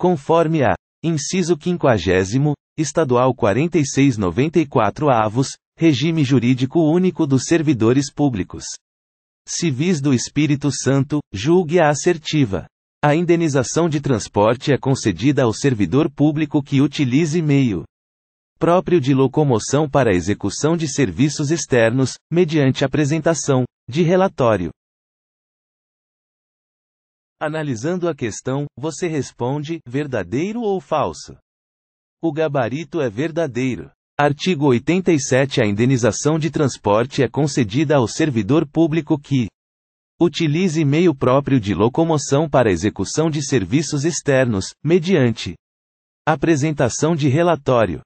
Conforme a inciso 50 estadual 4694 avos, regime jurídico único dos servidores públicos civis do Espírito Santo, julgue a assertiva. A indenização de transporte é concedida ao servidor público que utilize meio próprio de locomoção para execução de serviços externos, mediante apresentação de relatório Analisando a questão, você responde: verdadeiro ou falso? O gabarito é verdadeiro. Artigo 87 A indenização de transporte é concedida ao servidor público que utilize meio próprio de locomoção para execução de serviços externos, mediante apresentação de relatório